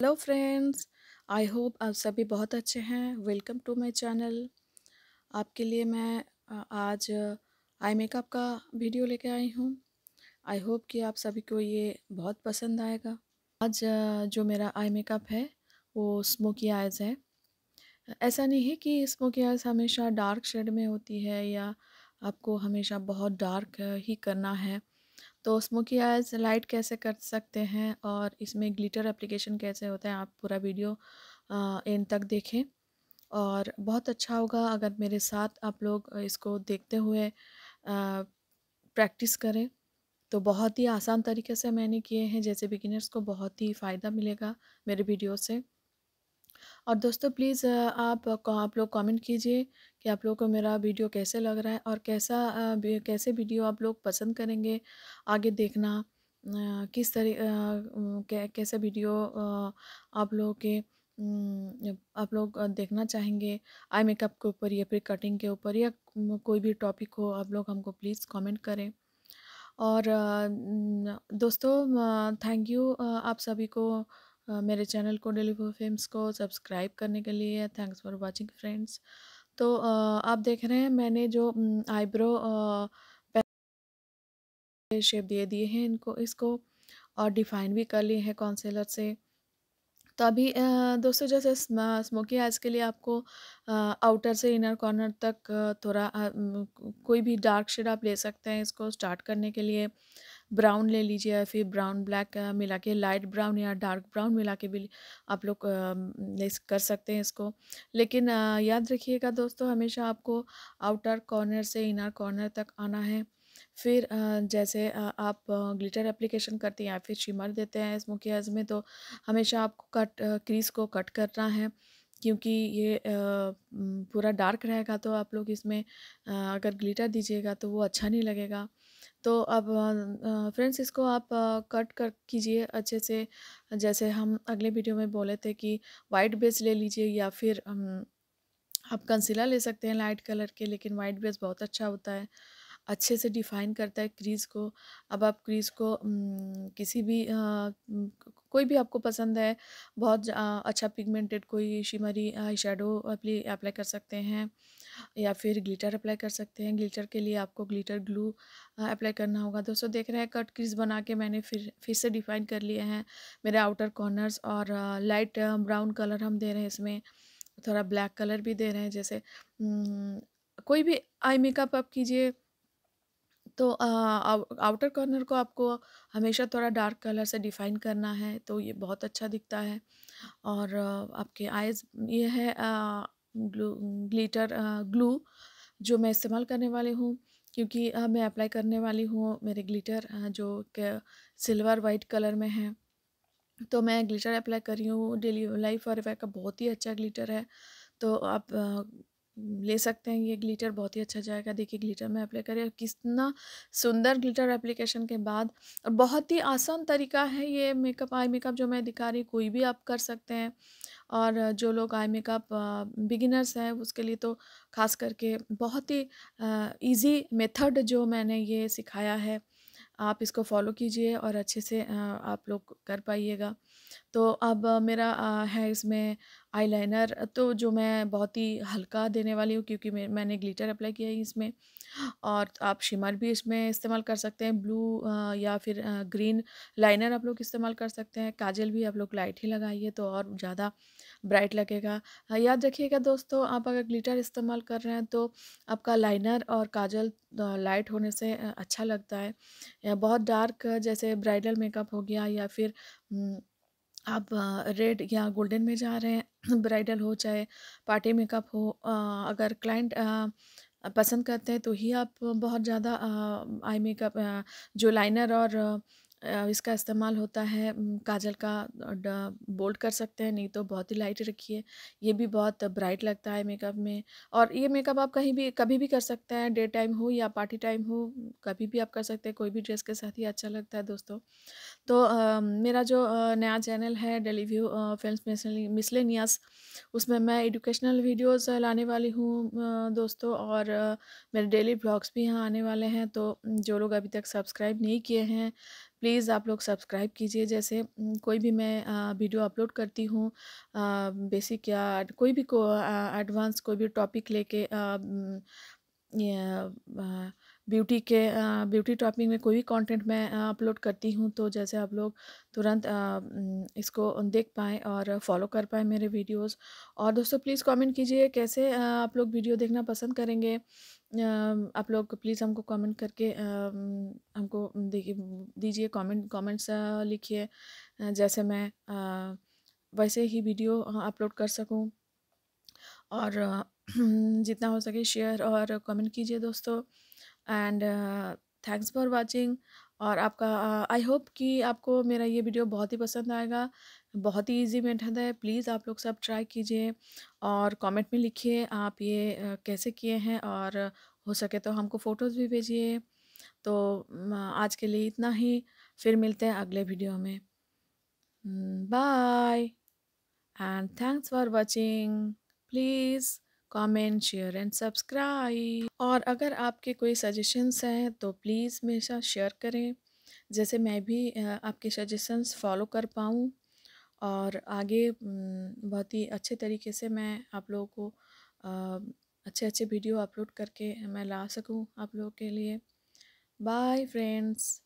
hello friends I hope आप सभी बहुत अच्छे हैं वेलकम टू माय चैनल आपके लिए मैं आज आई मेकअप का वीडियो लेके आई हूँ आई होप कि आप सभी को ये बहुत पसंद आएगा आज जो मेरा आई मेकअप है वो स्मोकी आइज़ है ऐसा नहीं है कि स्मोकी आइज़ हमेशा डार्क शेड में होती है या आपको हमेशा बहुत डार्क ही करना है तो स्मोकी आइज लाइट कैसे कर सकते हैं और इसमें ग्लिटर एप्लीकेशन कैसे होता है आप पूरा वीडियो इन तक देखें और बहुत अच्छा होगा अगर मेरे साथ आप लोग इसको देखते हुए प्रैक्टिस करें तो बहुत ही आसान तरीके से मैंने किए हैं जैसे बिगिनर्स को बहुत ही फ़ायदा मिलेगा मेरे वीडियो से और दोस्तों प्लीज़ आप आप लोग कमेंट कीजिए कि आप लोगों को मेरा वीडियो कैसे लग रहा है और कैसा कैसे वीडियो आप लोग पसंद करेंगे आगे देखना किस तरह कैसे वीडियो आप लोगों के आप लोग देखना चाहेंगे आई मेकअप के ऊपर या फिर कटिंग के ऊपर या कोई भी टॉपिक हो आप लोग हमको प्लीज़ कमेंट करें और दोस्तों थैंक यू आप सभी को मेरे चैनल को डेलीवो फिल्म्स को सब्सक्राइब करने के लिए थैंक्स फॉर वाचिंग फ्रेंड्स तो आप देख रहे हैं मैंने जो आईब्रो शेप दिए दिए हैं इनको इसको और डिफाइन भी कर लिए हैं कॉन्सेलर से तो अभी दोस्तों जैसे स्मोकी आइज़ के लिए आपको आउटर से इनर कॉर्नर तक थोड़ा कोई भी डार्क शेड आप ले सकते हैं इसको स्टार्ट करने के लिए ब्राउन ले लीजिए या फिर ब्राउन ब्लैक मिला के लाइट ब्राउन या डार्क ब्राउन मिला के भी आप लोग कर सकते हैं इसको लेकिन याद रखिएगा दोस्तों हमेशा आपको आउटर कॉर्नर से इनर कॉर्नर तक आना है फिर जैसे आप ग्लिटर एप्लीकेशन करते हैं या फिर शिमर देते हैं स्मोकी आइज में तो हमेशा आपको कट क्रीज को कट करना है क्योंकि ये पूरा डार्क रहेगा तो आप लोग इसमें अगर ग्लिटर दीजिएगा तो वो अच्छा नहीं लगेगा तो अब फ्रेंड्स इसको आप कट कर कीजिए अच्छे से जैसे हम अगले वीडियो में बोले थे कि वाइट बेस ले लीजिए या फिर आप कंसीलर ले सकते हैं लाइट कलर के लेकिन वाइट बेस बहुत अच्छा होता है अच्छे से डिफाइन करता है क्रीज़ को अब आप क्रीज़ को किसी भी आ, कोई भी आपको पसंद है बहुत आ, अच्छा पिगमेंटेड कोई शिमरी आई शेडो अप्लाई कर सकते हैं या फिर ग्लिटर अप्लाई कर सकते हैं ग्लिटर के लिए आपको ग्लिटर ग्लू अप्लाई करना होगा दोस्तों देख रहे हैं कट क्रीज बना के मैंने फिर फिर से डिफाइन कर लिए हैं मेरे आउटर कॉर्नर्स और लाइट ब्राउन कलर हम दे रहे हैं इसमें थोड़ा ब्लैक कलर भी दे रहे हैं जैसे कोई भी आई मेकअप आप कीजिए तो आ, आउटर कॉर्नर को आपको हमेशा थोड़ा डार्क कलर से डिफ़ाइन करना है तो ये बहुत अच्छा दिखता है और आपके आइज़ ये है आ, ग्लिटर ग्लीटर ग्लू जो मैं इस्तेमाल करने वाली हूँ क्योंकि मैं अप्लाई करने वाली हूँ मेरे ग्लिटर जो सिल्वर वाइट कलर में है तो मैं ग्लिटर अप्लाई कर रही हूँ डेली लाइफ और का बहुत ही अच्छा ग्लिटर है तो आप ले सकते हैं ये ग्लिटर बहुत ही अच्छा जाएगा देखिए ग्लिटर में अप्लाई करिए कितना सुंदर ग्लिटर एप्लीकेशन के बाद और बहुत ही आसान तरीका है ये मेकअप आई मेकअप जो मैं दिखा रही कोई भी आप कर सकते हैं और जो लोग आई मेकअप बिगिनर्स हैं उसके लिए तो खास करके बहुत ही ईजी मेथड जो मैंने ये सिखाया है आप इसको फॉलो कीजिए और अच्छे से आप लोग कर पाइएगा तो अब मेरा है इसमें आईलाइनर तो जो मैं बहुत ही हल्का देने वाली हूँ क्योंकि मैंने ग्लिटर अप्लाई किया है इसमें और आप शिमर भी इसमें इस्तेमाल कर सकते हैं ब्लू या फिर ग्रीन लाइनर आप लोग इस्तेमाल कर सकते हैं काजल भी आप लोग लाइट ही लगाइए तो और ज़्यादा ब्राइट लगेगा याद रखिएगा दोस्तों आप अगर ग्लिटर इस्तेमाल कर रहे हैं तो आपका लाइनर और काजल लाइट होने से अच्छा लगता है बहुत डार्क जैसे ब्राइडल मेकअप हो गया या फिर आप रेड या गोल्डन में जा रहे हैं ब्राइडल हो चाहे पार्टी मेकअप हो अगर क्लाइंट पसंद करते हैं तो ही आप बहुत ज़्यादा आई मेकअप जो लाइनर और इसका इस्तेमाल होता है काजल का बोल्ड कर सकते हैं नहीं तो बहुत ही लाइट रखिए ये भी बहुत ब्राइट लगता है मेकअप में और ये मेकअप आप कहीं भी कभी भी कर सकते हैं डे टाइम हो या पार्टी टाइम हो कभी भी आप कर सकते हैं कोई भी ड्रेस के साथ ही अच्छा लगता है दोस्तों तो आ, मेरा जो नया चैनल है डेली व्यू फिल्म मिसलेनियस उसमें मैं एडुकेशनल वीडियोज लाने वाली हूँ दोस्तों और मेरे डेली ब्लॉग्स भी यहाँ आने वाले हैं तो जो लोग अभी तक सब्सक्राइब नहीं किए हैं प्लीज़ आप लोग सब्सक्राइब कीजिए जैसे कोई भी मैं वीडियो अपलोड करती हूँ बेसिक या कोई भी को एडवांस कोई भी टॉपिक लेके ब्यूटी के ब्यूटी टॉपिक में कोई भी कंटेंट मैं अपलोड करती हूँ तो जैसे आप लोग तुरंत इसको देख पाएँ और फॉलो कर पाएँ मेरे वीडियोस और दोस्तों प्लीज़ कमेंट कीजिए कैसे आप लोग वीडियो देखना पसंद करेंगे आप लोग प्लीज़ हमको कमेंट करके हमको दीजिए कमेंट कमेंट्स लिखिए जैसे मैं वैसे ही वीडियो अपलोड कर सकूँ और जितना हो सके शेयर और कमेंट कीजिए दोस्तों एंड थैंक्स फॉर वाचिंग और आपका आई होप कि आपको मेरा ये वीडियो बहुत ही पसंद आएगा बहुत ही इजी मेथड है प्लीज़ आप लोग सब ट्राई कीजिए और कमेंट में लिखिए आप ये कैसे किए हैं और हो सके तो हमको फ़ोटोज़ भी भेजिए तो आज के लिए इतना ही फिर मिलते हैं अगले वीडियो में bye and thanks for watching please comment share and subscribe और अगर आपके कोई सजेशंस हैं तो प्लीज़ मेरे साथ शेयर करें जैसे मैं भी आपके सजेशंस फॉलो कर पाऊँ और आगे बहुत ही अच्छे तरीके से मैं आप लोगों को अच्छे अच्छे वीडियो अपलोड करके मैं ला सकूँ आप लोगों के लिए बाय फ्रेंड्स